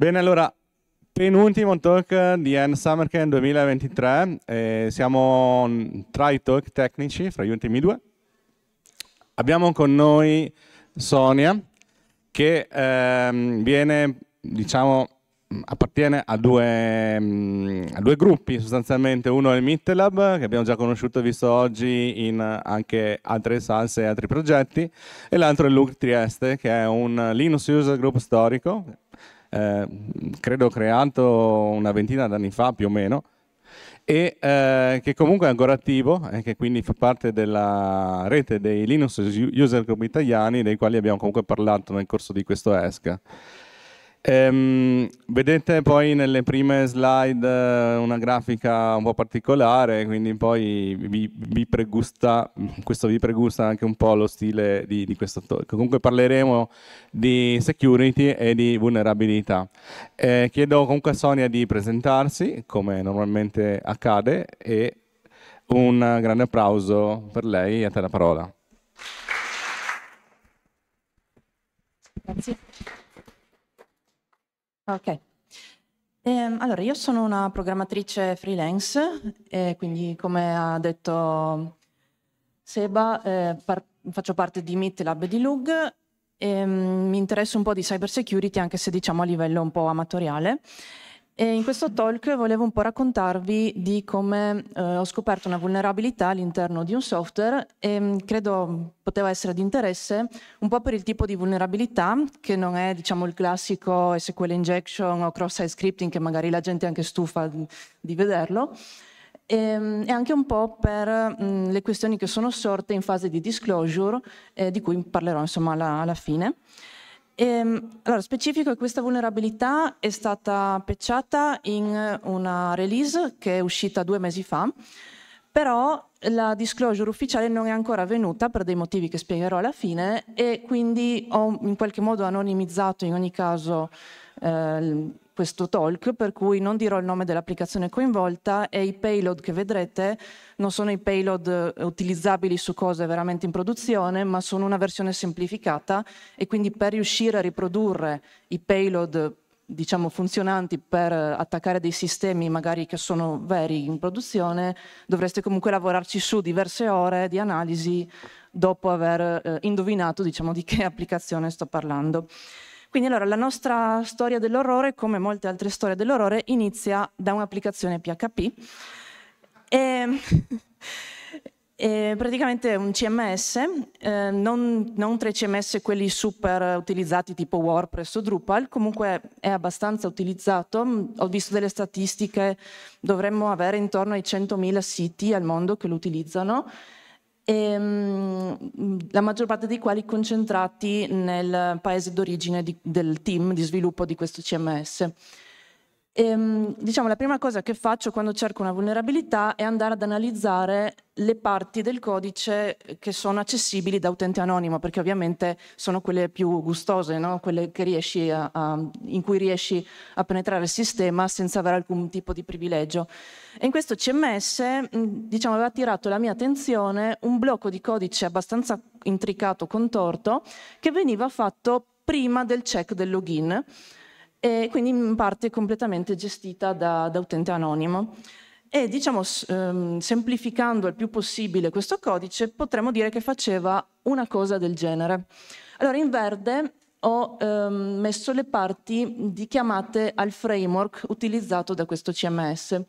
Bene, allora, penultimo talk di Ann Summercamp 2023. Eh, siamo tra i talk tecnici, fra gli ultimi due. Abbiamo con noi Sonia, che ehm, viene, diciamo, appartiene a due, mm, a due, gruppi sostanzialmente, uno è il MITLAB, che abbiamo già conosciuto e visto oggi in anche altre salse e altri progetti e l'altro è l'UG Trieste che è un Linux User Group storico eh, credo creato una ventina d'anni fa più o meno, e eh, che comunque è ancora attivo e eh, che quindi fa parte della rete dei Linux User Group italiani, dei quali abbiamo comunque parlato nel corso di questo ESCA. Ehm, vedete poi nelle prime slide eh, una grafica un po' particolare, quindi poi vi, vi pregusta, questo vi pregusta anche un po' lo stile di, di questo talk. Comunque parleremo di security e di vulnerabilità. Eh, chiedo comunque a Sonia di presentarsi, come normalmente accade, e un grande applauso per lei e a te la parola. Grazie. Ok. Ehm, allora, io sono una programmatrice freelance e quindi come ha detto Seba eh, faccio parte di MIT di Lug e ehm, mi interesso un po' di cyber security anche se diciamo a livello un po' amatoriale e in questo talk volevo un po' raccontarvi di come eh, ho scoperto una vulnerabilità all'interno di un software e mm, credo poteva essere di interesse un po' per il tipo di vulnerabilità che non è diciamo il classico SQL injection o cross-site scripting che magari la gente è anche stufa di vederlo e, ehm, e anche un po' per mh, mm, le questioni che sono sorte in fase di disclosure eh, di cui parlerò insomma alla, alla fine. Ehm, allora, specifico che questa vulnerabilità è stata pecciata in una release che è uscita due mesi fa, però la disclosure ufficiale non è ancora avvenuta per dei motivi che spiegherò alla fine e quindi ho in qualche modo anonimizzato in ogni caso eh, questo talk, per cui non dirò il nome dell'applicazione coinvolta e i payload che vedrete non sono i payload eh, utilizzabili su cose veramente in produzione, ma sono una versione semplificata e quindi per riuscire a riprodurre i payload diciamo funzionanti per attaccare dei sistemi magari che sono veri in produzione, dovreste comunque lavorarci su diverse ore di analisi dopo aver eh, indovinato diciamo di che applicazione sto parlando. Quindi allora la nostra storia dell'orrore, come molte altre storie dell'orrore, inizia da un'applicazione PHP. E, e praticamente un CMS, eh, non, non tra CMS quelli super utilizzati tipo WordPress o Drupal, comunque è abbastanza utilizzato, ho visto delle statistiche, dovremmo avere intorno ai 100.000 siti al mondo che lo utilizzano, e, ehm, la maggior parte dei quali concentrati nel paese d'origine di, del team di sviluppo di questo CMS. Ehm, diciamo, la prima cosa che faccio quando cerco una vulnerabilità è andare ad analizzare le parti del codice che sono accessibili da utente anonimo, perché ovviamente sono quelle più gustose, no? quelle a, a, in cui riesci a penetrare il sistema senza avere alcun tipo di privilegio. E in questo CMS diciamo, aveva attirato la mia attenzione un blocco di codice abbastanza intricato, contorto, che veniva fatto prima del check del login e quindi in parte completamente gestita da, da utente anonimo. E diciamo, ehm, semplificando il più possibile questo codice, potremmo dire che faceva una cosa del genere. Allora, in verde ho ehm, messo le parti di chiamate al framework utilizzato da questo CMS.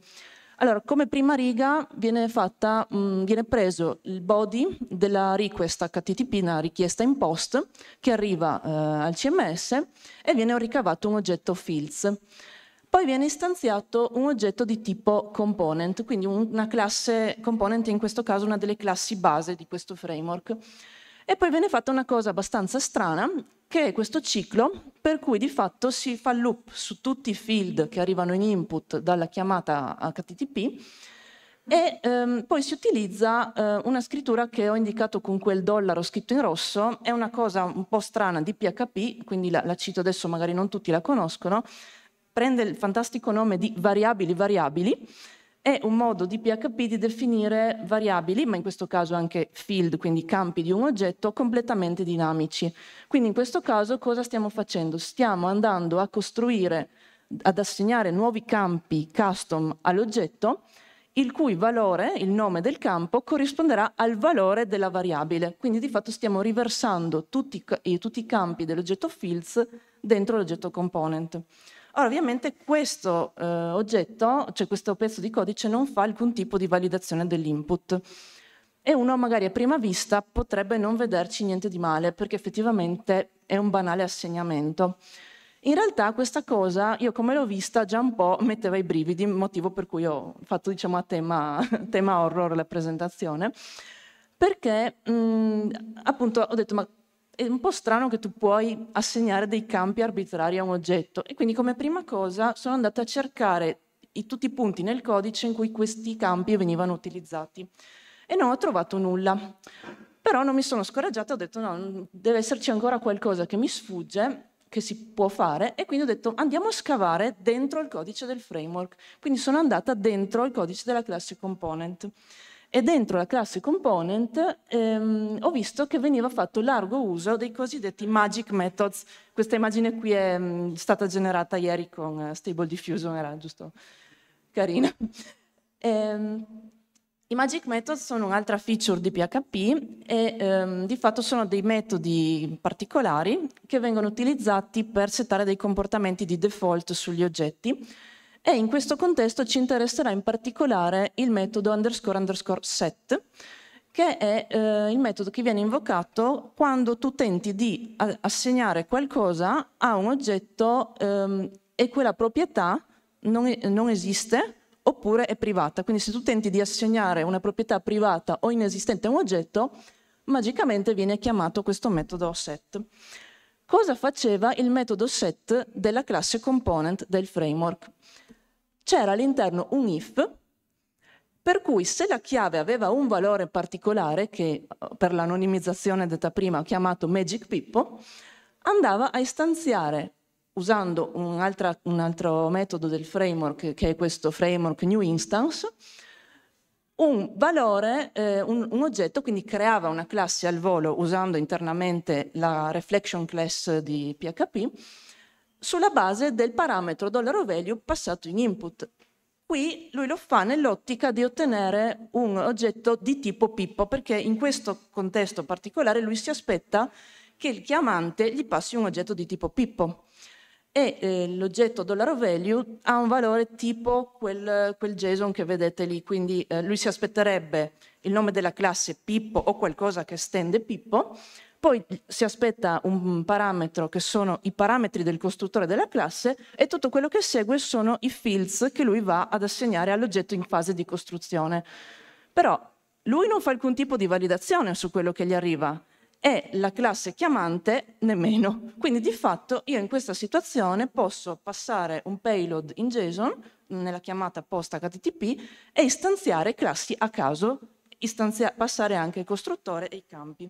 Allora, come prima riga viene, fatta, mh, mm, viene preso il body della request HTTP, una richiesta in post, che arriva eh, al CMS e viene ricavato un oggetto fields. Poi viene istanziato un oggetto di tipo component, quindi una classe component, in questo caso una delle classi base di questo framework e poi viene fatta una cosa abbastanza strana, che è questo ciclo per cui di fatto si fa loop su tutti i field che arrivano in input dalla chiamata HTTP e ehm, poi si utilizza eh, una scrittura che ho indicato con quel dollaro scritto in rosso, è una cosa un po' strana di PHP, quindi la, la cito adesso, magari non tutti la conoscono, prende il fantastico nome di variabili variabili, è un modo di PHP di definire variabili, ma in questo caso anche field, quindi campi di un oggetto, completamente dinamici. Quindi in questo caso cosa stiamo facendo? Stiamo andando a costruire, ad assegnare nuovi campi custom all'oggetto, il cui valore, il nome del campo, corrisponderà al valore della variabile. Quindi di fatto stiamo riversando tutti, tutti i campi dell'oggetto fields dentro l'oggetto component. Ora, ovviamente questo eh, oggetto, cioè questo pezzo di codice, non fa alcun tipo di validazione dell'input. E uno magari a prima vista potrebbe non vederci niente di male, perché effettivamente è un banale assegnamento. In realtà questa cosa, io come l'ho vista, già un po' metteva i brividi, motivo per cui ho fatto diciamo, a tema, tema horror la presentazione, perché mh, mm, appunto ho detto ma è un po' strano che tu puoi assegnare dei campi arbitrari a un oggetto e quindi come prima cosa sono andata a cercare i, tutti i punti nel codice in cui questi campi venivano utilizzati e non ho trovato nulla. Però non mi sono scoraggiata, ho detto no, deve esserci ancora qualcosa che mi sfugge che si può fare e quindi ho detto andiamo a scavare dentro il codice del framework. Quindi sono andata dentro il codice della classe component e dentro la classe component ehm, ho visto che veniva fatto largo uso dei cosiddetti magic methods. Questa immagine qui è mh, mm, stata generata ieri con uh, Stable Diffusion, era giusto carina. ehm, i magic methods sono un'altra feature di PHP e ehm, di fatto sono dei metodi particolari che vengono utilizzati per settare dei comportamenti di default sugli oggetti e in questo contesto ci interesserà in particolare il metodo underscore underscore set, che è eh, il metodo che viene invocato quando tu tenti di assegnare qualcosa a un oggetto ehm, e quella proprietà non, non esiste oppure è privata. Quindi se tu tenti di assegnare una proprietà privata o inesistente a un oggetto, magicamente viene chiamato questo metodo set. Cosa faceva il metodo set della classe component del framework? c'era all'interno un if per cui se la chiave aveva un valore particolare, che eh, per l'anonimizzazione detta prima ho chiamato Magic Pippo, andava a istanziare, usando un, altra, un altro metodo del framework, che è questo framework New Instance, un valore, eh, un, un, oggetto, quindi creava una classe al volo usando internamente la reflection class di PHP, sulla base del parametro dollaro value passato in input. Qui lui lo fa nell'ottica di ottenere un oggetto di tipo Pippo, perché in questo contesto particolare lui si aspetta che il chiamante gli passi un oggetto di tipo Pippo e eh, l'oggetto dollaro value ha un valore tipo quel, quel JSON che vedete lì, quindi eh, lui si aspetterebbe il nome della classe Pippo o qualcosa che stende Pippo, poi si aspetta un parametro che sono i parametri del costruttore della classe e tutto quello che segue sono i fields che lui va ad assegnare all'oggetto in fase di costruzione. Però lui non fa alcun tipo di validazione su quello che gli arriva e la classe chiamante nemmeno. Quindi di fatto io in questa situazione posso passare un payload in JSON nella chiamata post HTTP e istanziare classi a caso, passare anche il costruttore e i campi.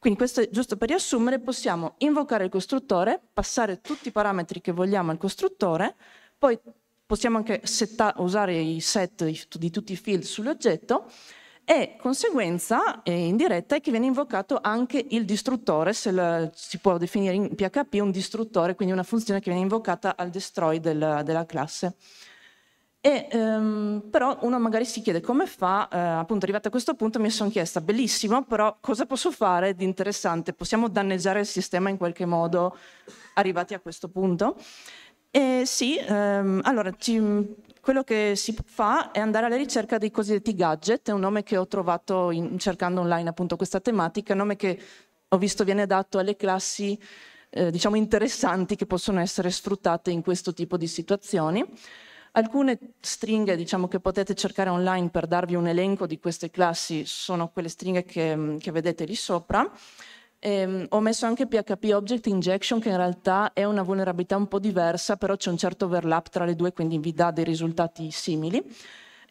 Quindi questo è giusto per riassumere, possiamo invocare il costruttore, passare tutti i parametri che vogliamo al costruttore, poi possiamo anche setta, usare i set di tutti i field sull'oggetto e conseguenza eh, indiretta è che viene invocato anche il distruttore, se la, si può definire in PHP un distruttore, quindi una funzione che viene invocata al destroy della, della classe. E, ehm, però uno magari si chiede come fa, eh, appunto arrivata a questo punto mi sono chiesta, bellissimo, però cosa posso fare di interessante? Possiamo danneggiare il sistema in qualche modo arrivati a questo punto? E sì, ehm, allora ci, quello che si fa è andare alla ricerca dei cosiddetti gadget, è un nome che ho trovato in, cercando online appunto questa tematica, nome che ho visto viene dato alle classi eh, diciamo interessanti che possono essere sfruttate in questo tipo di situazioni. Alcune stringhe diciamo, che potete cercare online per darvi un elenco di queste classi sono quelle stringhe che, mm, che vedete lì sopra. E, ehm, ho messo anche PHP Object Injection che in realtà è una vulnerabilità un po' diversa, però c'è un certo overlap tra le due, quindi vi dà dei risultati simili.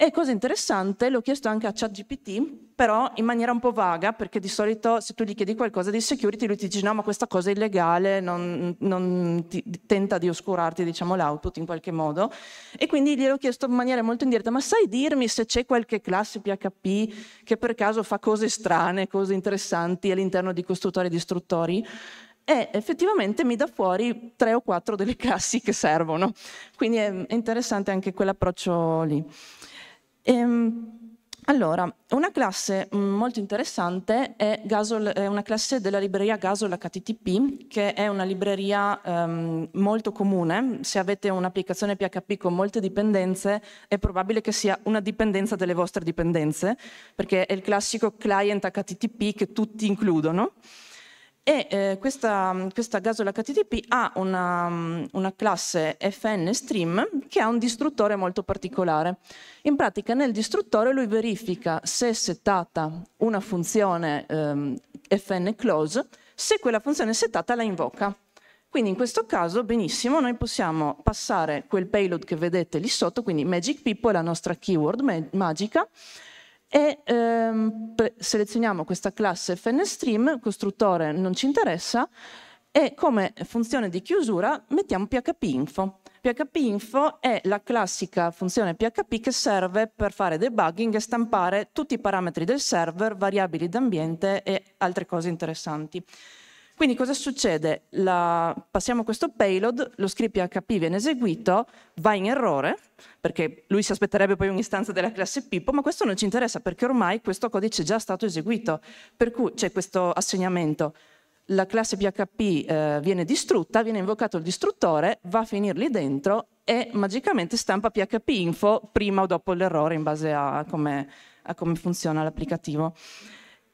E cosa interessante, l'ho chiesto anche a ChatGPT, però in maniera un po' vaga, perché di solito se tu gli chiedi qualcosa di security, lui ti dice no, ma questa cosa è illegale, non, non ti, tenta di oscurarti diciamo, l'output in qualche modo. E quindi ho chiesto in maniera molto indiretta, ma sai dirmi se c'è qualche classe PHP che per caso fa cose strane, cose interessanti all'interno di costruttori e distruttori? e effettivamente mi dà fuori tre o quattro delle classi che servono. Quindi è interessante anche quell'approccio lì. Ehm, allora, una classe mm, molto interessante è, Gasol, è, una classe della libreria Gasol HTTP, che è una libreria ehm, molto comune. Se avete un'applicazione PHP con molte dipendenze, è probabile che sia una dipendenza delle vostre dipendenze, perché è il classico client HTTP che tutti includono e eh, questa, questa, gasola HTTP ha una, una, classe FN stream che ha un distruttore molto particolare. In pratica nel distruttore lui verifica se è settata una funzione ehm, FN close, se quella funzione è settata la invoca. Quindi in questo caso, benissimo, noi possiamo passare quel payload che vedete lì sotto, quindi Magic People, è la nostra keyword magica, e ehm, selezioniamo questa classe fnstream, costruttore non ci interessa, e come funzione di chiusura mettiamo phpinfo. phpinfo è la classica funzione php che serve per fare debugging e stampare tutti i parametri del server, variabili d'ambiente e altre cose interessanti. Quindi cosa succede? La... Passiamo questo payload, lo script PHP viene eseguito, va in errore, perché lui si aspetterebbe poi un'istanza della classe Pippo, ma questo non ci interessa perché ormai questo codice è già stato eseguito. Per cui c'è questo assegnamento la classe PHP eh, viene distrutta, viene invocato il distruttore, va a finir lì dentro e magicamente stampa PHP info prima o dopo l'errore in base a come, a come funziona l'applicativo.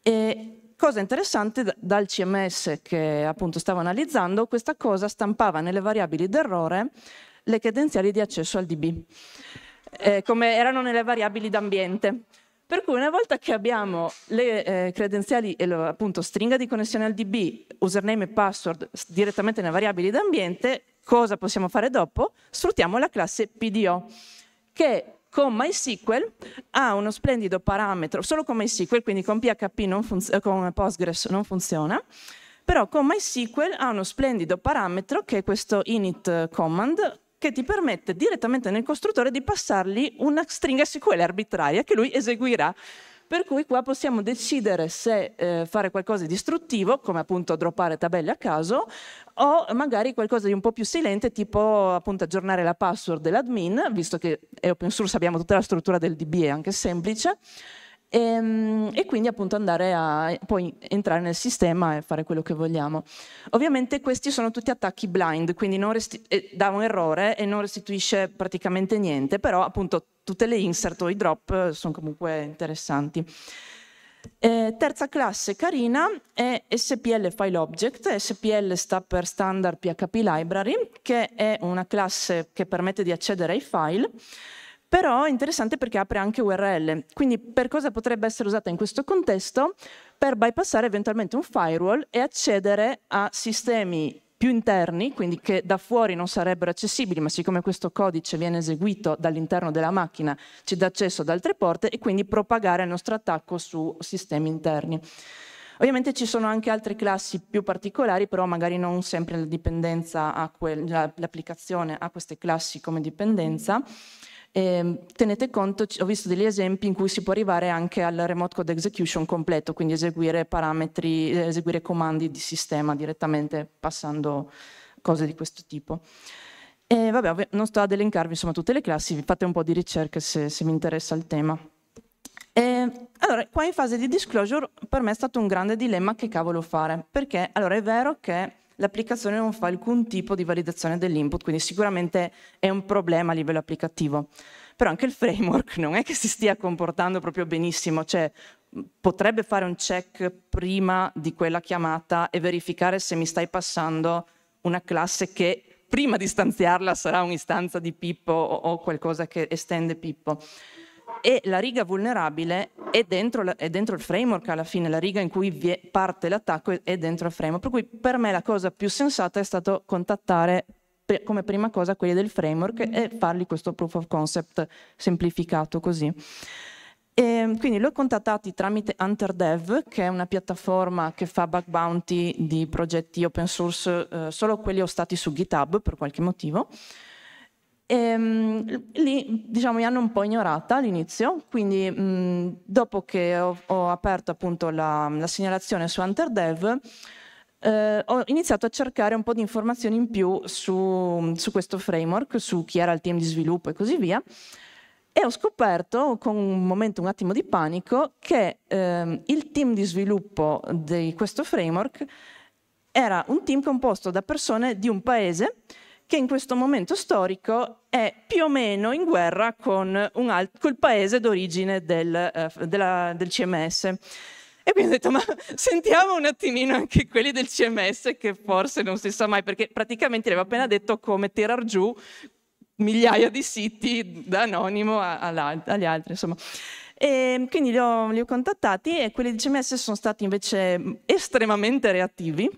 E cosa interessante dal CMS che appunto stavo analizzando, questa cosa stampava nelle variabili d'errore le credenziali di accesso al DB, eh, come erano nelle variabili d'ambiente. Per cui una volta che abbiamo le eh, credenziali e appunto stringa di connessione al DB, username e password direttamente nelle variabili d'ambiente, cosa possiamo fare dopo? Sfruttiamo la classe PDO, che con MySQL ha uno splendido parametro, solo con MySQL, quindi con PHP non con Postgres non funziona, però con MySQL ha uno splendido parametro che è questo init command che ti permette direttamente nel costruttore di passargli una stringa SQL arbitraria che lui eseguirà per cui qua possiamo decidere se eh, fare qualcosa di distruttivo, come appunto droppare tabelle a caso, o magari qualcosa di un po' più silente, tipo appunto aggiornare la password dell'admin, visto che è open source abbiamo tutta la struttura del DB, è anche semplice, e, ehm, e quindi appunto andare a poi entrare nel sistema e fare quello che vogliamo. Ovviamente questi sono tutti attacchi blind, quindi non eh, dà un errore e non restituisce praticamente niente, però appunto tutte le insert o i drop eh, sono comunque interessanti. Eh, terza classe carina è SPL File Object, SPL sta per Standard PHP Library, che è una classe che permette di accedere ai file però è interessante perché apre anche URL. Quindi per cosa potrebbe essere usata in questo contesto? Per bypassare eventualmente un firewall e accedere a sistemi più interni, quindi che da fuori non sarebbero accessibili, ma siccome questo codice viene eseguito dall'interno della macchina ci dà accesso ad altre porte e quindi propagare il nostro attacco su sistemi interni. Ovviamente ci sono anche altre classi più particolari, però magari non sempre la dipendenza l'applicazione ha queste classi come dipendenza. Eh, tenete conto, ho visto degli esempi in cui si può arrivare anche al remote code execution completo, quindi eseguire parametri, eseguire comandi di sistema direttamente passando cose di questo tipo. E vabbè, non sto ad elencarvi insomma, tutte le classi, fate un po' di ricerche se, se vi interessa il tema. E, allora, qua in fase di disclosure per me è stato un grande dilemma che cavolo fare, perché allora è vero che l'applicazione non fa alcun tipo di validazione dell'input, quindi sicuramente è un problema a livello applicativo. Però anche il framework non è che si stia comportando proprio benissimo, cioè potrebbe fare un check prima di quella chiamata e verificare se mi stai passando una classe che prima di stanziarla sarà un'istanza di Pippo o, qualcosa che estende Pippo e la riga vulnerabile è dentro, la, è dentro, il framework alla fine, la riga in cui parte l'attacco è dentro il framework. Per cui per me la cosa più sensata è stato contattare per, come prima cosa quelli del framework e fargli questo proof of concept semplificato così. E ehm, quindi l'ho contattati tramite HunterDev, che è una piattaforma che fa bug bounty di progetti open source, eh, solo quelli ho stati su GitHub per qualche motivo. E, ehm, lì diciamo mi hanno un po' ignorata all'inizio, quindi mh, dopo che ho, ho aperto appunto la, la, segnalazione su HunterDev, eh, ho iniziato a cercare un po' di informazioni in più su, su questo framework, su chi era il team di sviluppo e così via. E ho scoperto, con un momento un attimo di panico, che ehm, il team di sviluppo di questo framework era un team composto da persone di un paese che in questo momento storico è più o meno in guerra con col paese d'origine del, eh, del, CMS. E quindi ho detto, ma sentiamo un attimino anche quelli del CMS che forse non si sa mai, perché praticamente aveva appena detto come tirar giù migliaia di siti da anonimo agli altri. Insomma. E ehm, quindi li ho, li ho, contattati e quelli di CMS sono stati invece mm, estremamente reattivi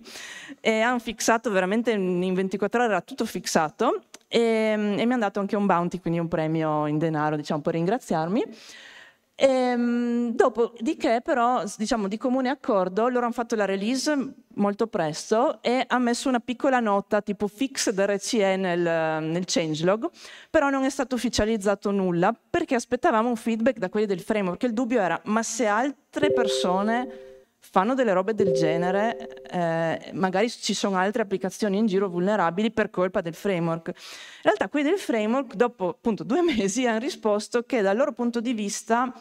e hanno fissato veramente mm, in 24 ore, era tutto fissato e, ehm, e mi hanno dato anche un bounty, quindi un premio in denaro diciamo, per ringraziarmi. Ehm, dopodiché però, diciamo di comune accordo, loro hanno fatto la release molto presto e hanno messo una piccola nota tipo fixed RCE nel, nel changelog, però non è stato ufficializzato nulla perché aspettavamo un feedback da quelli del framework, il dubbio era ma se altre persone fanno delle robe del genere, eh, magari ci sono altre applicazioni in giro vulnerabili per colpa del framework. In realtà quelli del framework, dopo appunto due mesi, hanno risposto che dal loro punto di vista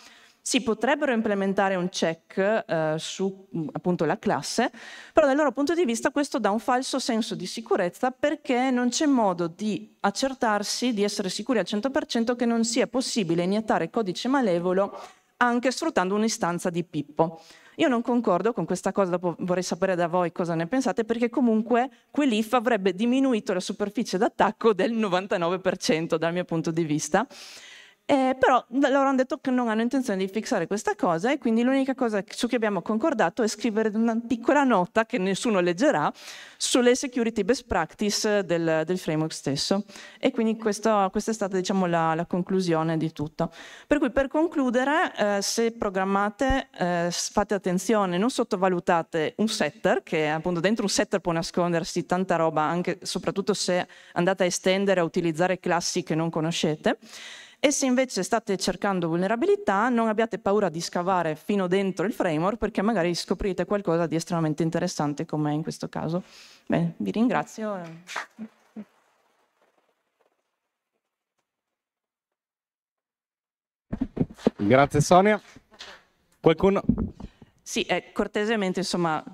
si potrebbero implementare un check eh, su appunto la classe, però dal loro punto di vista questo dà un falso senso di sicurezza perché non c'è modo di accertarsi, di essere sicuri al 100% che non sia possibile iniettare codice malevolo anche sfruttando un'istanza di Pippo. Io non concordo con questa cosa, dopo vorrei sapere da voi cosa ne pensate, perché comunque quell'IF avrebbe diminuito la superficie d'attacco del 99% dal mio punto di vista. Eh, però loro hanno detto che non hanno intenzione di fissare questa cosa e quindi l'unica cosa su cui abbiamo concordato è scrivere una piccola nota che nessuno leggerà sulle security best practice del, del framework stesso. E quindi questo, questa è stata diciamo, la, la, conclusione di tutto. Per cui per concludere, eh, se programmate, eh, fate attenzione, non sottovalutate un setter, che appunto dentro un setter può nascondersi tanta roba, anche, soprattutto se andate a estendere a utilizzare classi che non conoscete. E se invece state cercando vulnerabilità, non abbiate paura di scavare fino dentro il framework perché magari scoprite qualcosa di estremamente interessante come in questo caso. Bene, vi ringrazio. Grazie Sonia. Qualcuno? Sì, eh, cortesemente, insomma,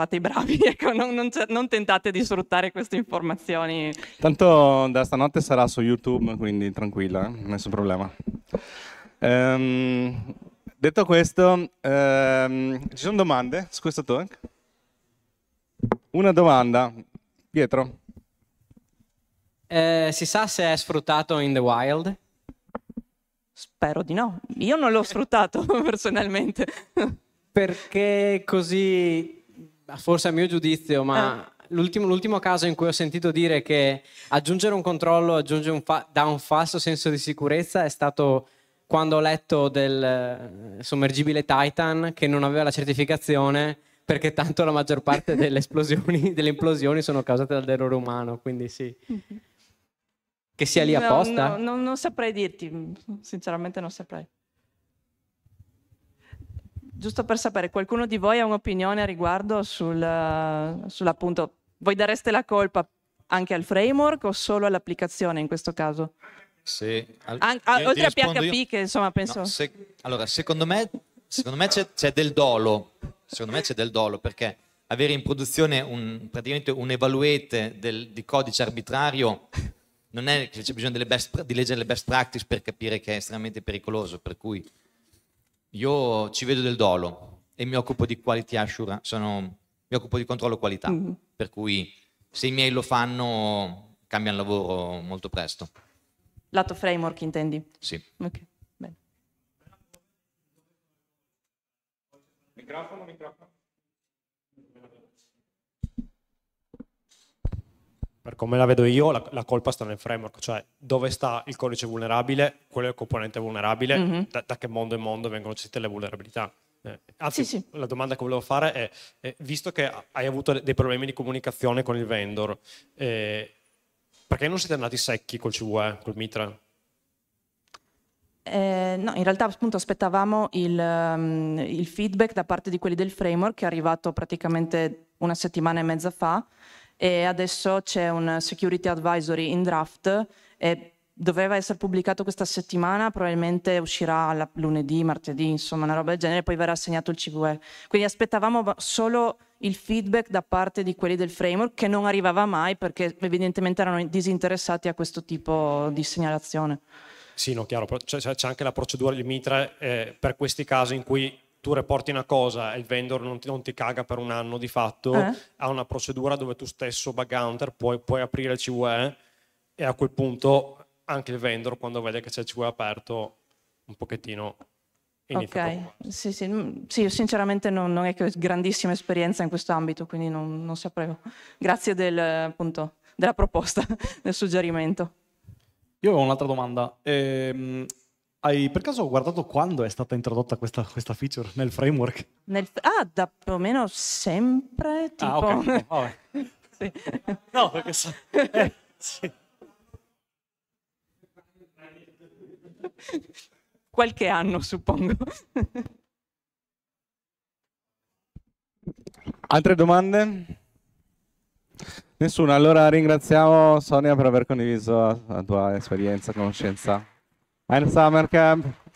fate i bravi, ecco, non, non, non, tentate di sfruttare queste informazioni. Tanto da stanotte sarà su YouTube, quindi tranquilla, eh, nessun problema. Ehm, detto questo, ehm, ci sono domande su questo talk? Una domanda, Pietro. Eh, si sa se è sfruttato in the wild? Spero di no. Io non l'ho sfruttato personalmente. Perché così Ah, forse a mio giudizio, ma ah. l'ultimo, l'ultimo, caso in cui ho sentito dire che aggiungere un controllo aggiunge un fa- dà un falso senso di sicurezza è stato quando ho letto del eh, sommergibile Titan che non aveva la certificazione perché tanto la maggior parte delle esplosioni, delle implosioni sono causate dall'errore umano, quindi sì. Mhm. Che sia lì apposta? No, no, non, non saprei dirti, sinceramente non saprei giusto per sapere, qualcuno di voi ha un'opinione a riguardo sul, eh, sull'appunto, voi dareste la colpa anche al framework o solo all'applicazione in questo caso? Sì, al, An- io, oltre a PHP io. che insomma penso... No, se, allora, secondo me, secondo me c'è, c'è, del dolo, secondo me c'è del dolo perché avere in produzione un, praticamente un evaluate del, di codice arbitrario non è che c'è bisogno best, di leggere le best practice per capire che è estremamente pericoloso, per cui io ci vedo del dolo e mi occupo di quality assurance, sono, mi occupo di controllo qualità, mm-hmm. per cui se i miei lo fanno cambiano lavoro molto presto. Lato framework intendi? Sì. Ok, bene. Microfono, microfono per come la vedo io, la, la, colpa sta nel framework, cioè dove sta il codice vulnerabile, quello è il componente vulnerabile, mm-hmm. da, da, che mondo in mondo vengono gestite le vulnerabilità. Eh, anzi, sì, sì. la domanda che volevo fare è, eh, visto che hai avuto dei problemi di comunicazione con il vendor, eh, perché non siete andati secchi col CVE, col Mitra? Eh, no, in realtà appunto aspettavamo il, um, il feedback da parte di quelli del framework che è arrivato praticamente una settimana e mezza fa e adesso c'è un security advisory in draft e doveva essere pubblicato questa settimana, probabilmente uscirà la, lunedì, martedì, insomma una roba del genere, poi verrà assegnato il CVE. Quindi aspettavamo solo il feedback da parte di quelli del framework che non arrivava mai perché evidentemente erano disinteressati a questo tipo di segnalazione. Sì, no, chiaro, c'è, anche la procedura del MITRE eh, per questi casi in cui tu reporti una cosa e il vendor non ti, non ti caga per un anno di fatto, eh? ha una procedura dove tu stesso, bug hunter, puoi, puoi aprire il CUE e a quel punto anche il vendor quando vede che c'è il CUE aperto un pochettino ok, sì, sì. Mm, sì, sinceramente non, non, è che ho grandissima esperienza in questo ambito, quindi non, non saprei. Grazie del, appunto, della proposta, del suggerimento. Io ho un'altra domanda. Ehm, hai per caso guardato quando è stata introdotta questa, questa feature nel framework? Nel, ah, da più o meno sempre. Tipo... Ah, ok. Oh, sì. No, perché so... eh, sì. Qualche anno, suppongo. Altre domande? Nessuna. allora ringraziamo Sonia per aver condiviso la tua esperienza, conoscenza. And summer Camp